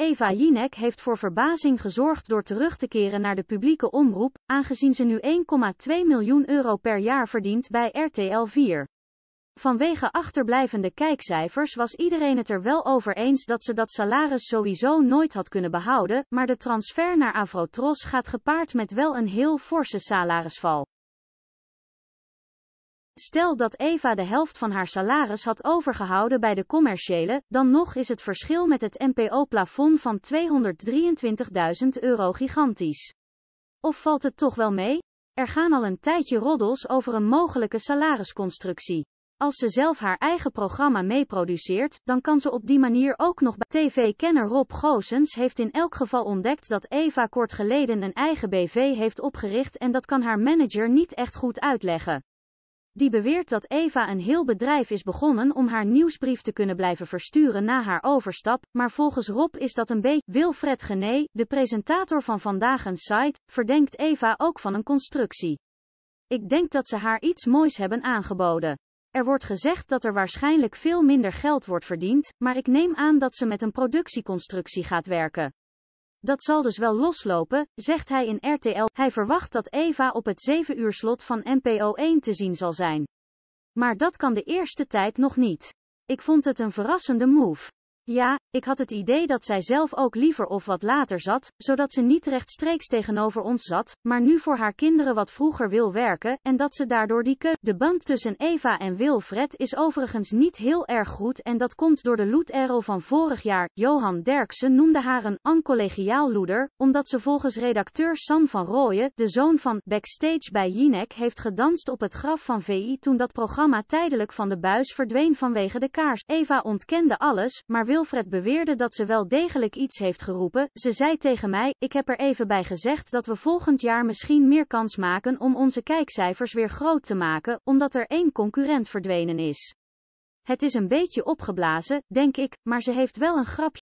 Eva Jinek heeft voor verbazing gezorgd door terug te keren naar de publieke omroep, aangezien ze nu 1,2 miljoen euro per jaar verdient bij RTL 4. Vanwege achterblijvende kijkcijfers was iedereen het er wel over eens dat ze dat salaris sowieso nooit had kunnen behouden, maar de transfer naar Avrotros gaat gepaard met wel een heel forse salarisval. Stel dat Eva de helft van haar salaris had overgehouden bij de commerciële, dan nog is het verschil met het NPO-plafond van 223.000 euro gigantisch. Of valt het toch wel mee? Er gaan al een tijdje roddels over een mogelijke salarisconstructie. Als ze zelf haar eigen programma meeproduceert, dan kan ze op die manier ook nog bij TV-kenner Rob Goosens heeft in elk geval ontdekt dat Eva kort geleden een eigen BV heeft opgericht en dat kan haar manager niet echt goed uitleggen die beweert dat Eva een heel bedrijf is begonnen om haar nieuwsbrief te kunnen blijven versturen na haar overstap, maar volgens Rob is dat een beetje... Wilfred Gené, de presentator van Vandaag een Site, verdenkt Eva ook van een constructie. Ik denk dat ze haar iets moois hebben aangeboden. Er wordt gezegd dat er waarschijnlijk veel minder geld wordt verdiend, maar ik neem aan dat ze met een productieconstructie gaat werken. Dat zal dus wel loslopen, zegt hij in RTL. Hij verwacht dat Eva op het 7 uur slot van NPO 1 te zien zal zijn. Maar dat kan de eerste tijd nog niet. Ik vond het een verrassende move. Ja, ik had het idee dat zij zelf ook liever of wat later zat, zodat ze niet rechtstreeks tegenover ons zat, maar nu voor haar kinderen wat vroeger wil werken, en dat ze daardoor die De band tussen Eva en Wilfred is overigens niet heel erg goed en dat komt door de loederel van vorig jaar. Johan Derksen noemde haar een ancollegiaal loeder, omdat ze volgens redacteur Sam van Rooyen, de zoon van Backstage bij Jinek, heeft gedanst op het graf van VI toen dat programma tijdelijk van de buis verdween vanwege de kaars. Eva ontkende alles, maar wil Wilfred beweerde dat ze wel degelijk iets heeft geroepen. Ze zei tegen mij, ik heb er even bij gezegd dat we volgend jaar misschien meer kans maken om onze kijkcijfers weer groot te maken, omdat er één concurrent verdwenen is. Het is een beetje opgeblazen, denk ik, maar ze heeft wel een grapje.